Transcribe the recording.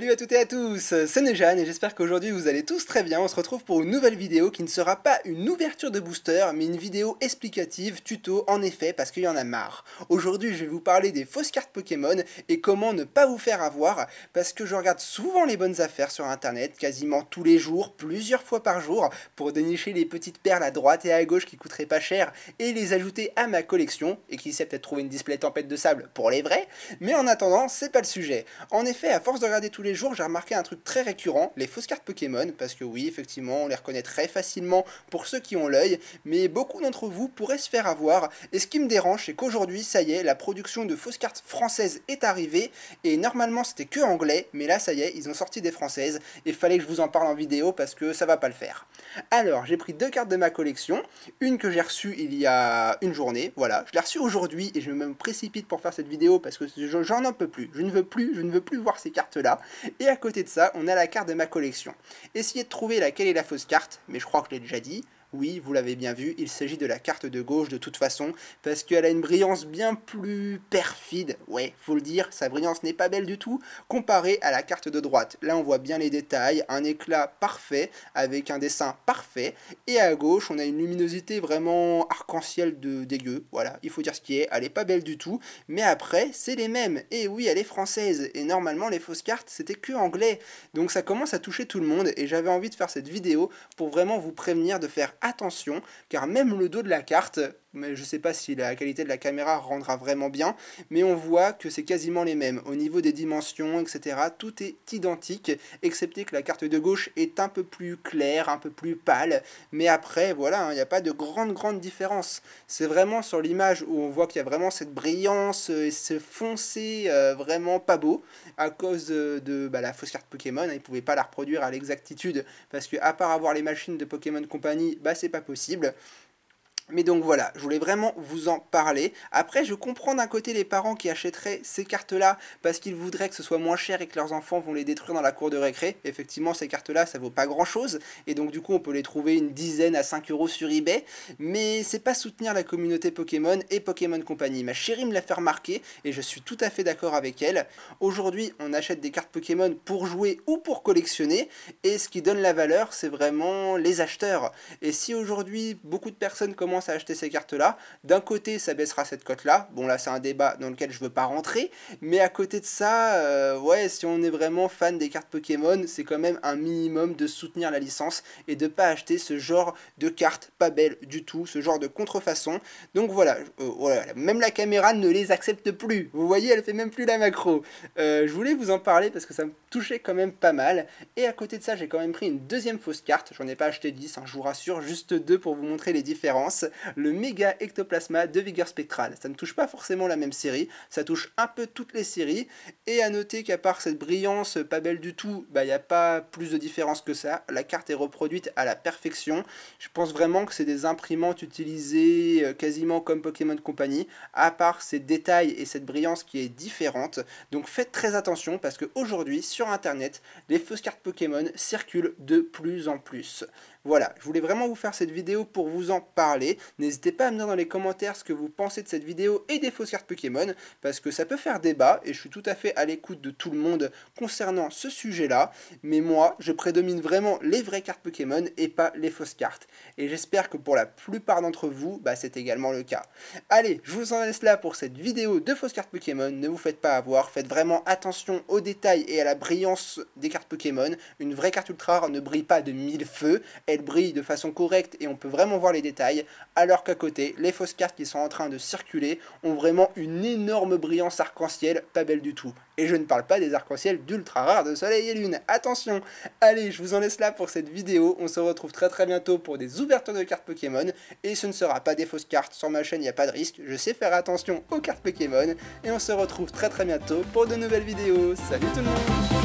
Salut à toutes et à tous, c'est Nejan et j'espère qu'aujourd'hui vous allez tous très bien. On se retrouve pour une nouvelle vidéo qui ne sera pas une ouverture de booster, mais une vidéo explicative, tuto, en effet, parce qu'il y en a marre. Aujourd'hui, je vais vous parler des fausses cartes Pokémon et comment ne pas vous faire avoir, parce que je regarde souvent les bonnes affaires sur Internet, quasiment tous les jours, plusieurs fois par jour, pour dénicher les petites perles à droite et à gauche qui coûteraient pas cher et les ajouter à ma collection, et qui sait peut-être trouver une display tempête de sable pour les vrais, mais en attendant, c'est pas le sujet. En effet, à force de regarder tous les jours, j'ai remarqué un truc très récurrent, les fausses cartes Pokémon, parce que oui, effectivement, on les reconnaît très facilement pour ceux qui ont l'œil, mais beaucoup d'entre vous pourraient se faire avoir, et ce qui me dérange, c'est qu'aujourd'hui, ça y est, la production de fausses cartes françaises est arrivée, et normalement, c'était que anglais, mais là, ça y est, ils ont sorti des françaises, et fallait que je vous en parle en vidéo, parce que ça va pas le faire. Alors, j'ai pris deux cartes de ma collection, une que j'ai reçue il y a une journée, voilà, je l'ai reçue aujourd'hui, et je me précipite pour faire cette vidéo, parce que j'en en peux plus, je ne veux plus, je ne veux plus voir ces cartes-là, et à côté de ça, on a la carte de ma collection. Essayez de trouver laquelle est la fausse carte, mais je crois que je l'ai déjà dit. Oui, vous l'avez bien vu, il s'agit de la carte de gauche de toute façon, parce qu'elle a une brillance bien plus perfide, ouais, faut le dire, sa brillance n'est pas belle du tout, comparée à la carte de droite. Là, on voit bien les détails, un éclat parfait, avec un dessin parfait, et à gauche, on a une luminosité vraiment arc-en-ciel de dégueu, voilà, il faut dire ce qui est, elle n'est pas belle du tout, mais après, c'est les mêmes, et oui, elle est française, et normalement, les fausses cartes, c'était que anglais, donc ça commence à toucher tout le monde, et j'avais envie de faire cette vidéo pour vraiment vous prévenir de faire attention, car même le dos de la carte mais je sais pas si la qualité de la caméra rendra vraiment bien, mais on voit que c'est quasiment les mêmes. Au niveau des dimensions, etc., tout est identique, excepté que la carte de gauche est un peu plus claire, un peu plus pâle, mais après, voilà, hein, il n'y a pas de grande, grande différence. C'est vraiment sur l'image où on voit qu'il y a vraiment cette brillance, euh, et ce foncé euh, vraiment pas beau, à cause euh, de bah, la fausse carte Pokémon, hein, ils ne pouvaient pas la reproduire à l'exactitude, parce que à part avoir les machines de Pokémon Company, bah c'est pas possible. Mais donc voilà, je voulais vraiment vous en parler. Après, je comprends d'un côté les parents qui achèteraient ces cartes-là parce qu'ils voudraient que ce soit moins cher et que leurs enfants vont les détruire dans la cour de récré. Effectivement, ces cartes-là, ça vaut pas grand-chose. Et donc du coup, on peut les trouver une dizaine à 5 euros sur eBay. Mais c'est pas soutenir la communauté Pokémon et Pokémon Company. Ma chérie me l'a fait remarquer et je suis tout à fait d'accord avec elle. Aujourd'hui, on achète des cartes Pokémon pour jouer ou pour collectionner. Et ce qui donne la valeur, c'est vraiment les acheteurs. Et si aujourd'hui, beaucoup de personnes commencent à acheter ces cartes-là, d'un côté, ça baissera cette cote-là. Bon, là, c'est un débat dans lequel je veux pas rentrer. Mais à côté de ça, euh, ouais, si on est vraiment fan des cartes Pokémon, c'est quand même un minimum de soutenir la licence et de pas acheter ce genre de cartes pas belles du tout, ce genre de contrefaçon. Donc voilà, euh, voilà. même la caméra ne les accepte plus. Vous voyez, elle fait même plus la macro. Euh, je voulais vous en parler parce que ça me touchait quand même pas mal. Et à côté de ça, j'ai quand même pris une deuxième fausse carte. J'en ai pas acheté 10, hein, je vous rassure, juste deux pour vous montrer les différences le méga ectoplasma de vigueur spectrale. Ça ne touche pas forcément la même série, ça touche un peu toutes les séries, et à noter qu'à part cette brillance pas belle du tout, bah, il n'y a pas plus de différence que ça. La carte est reproduite à la perfection. Je pense vraiment que c'est des imprimantes utilisées euh, quasiment comme Pokémon Company, à part ces détails et cette brillance qui est différente. Donc faites très attention parce qu'aujourd'hui, sur Internet, les fausses cartes Pokémon circulent de plus en plus. Voilà, je voulais vraiment vous faire cette vidéo pour vous en parler. N'hésitez pas à me dire dans les commentaires ce que vous pensez de cette vidéo et des fausses cartes Pokémon, parce que ça peut faire débat, et je suis tout à fait à l'écoute de tout le monde concernant ce sujet-là. Mais moi, je prédomine vraiment les vraies cartes Pokémon et pas les fausses cartes. Et j'espère que pour la plupart d'entre vous, bah, c'est également le cas. Allez, je vous en laisse là pour cette vidéo de fausses cartes Pokémon. Ne vous faites pas avoir, faites vraiment attention aux détails et à la brillance des cartes Pokémon. Une vraie carte ultra rare ne brille pas de mille feux, elle brille de façon correcte et on peut vraiment voir les détails, alors qu'à côté, les fausses cartes qui sont en train de circuler ont vraiment une énorme brillance arc-en-ciel, pas belle du tout. Et je ne parle pas des arc en ciel d'ultra rares de soleil et lune, attention Allez, je vous en laisse là pour cette vidéo, on se retrouve très très bientôt pour des ouvertures de cartes Pokémon, et ce ne sera pas des fausses cartes, sur ma chaîne il n'y a pas de risque, je sais faire attention aux cartes Pokémon, et on se retrouve très très bientôt pour de nouvelles vidéos, salut tout le monde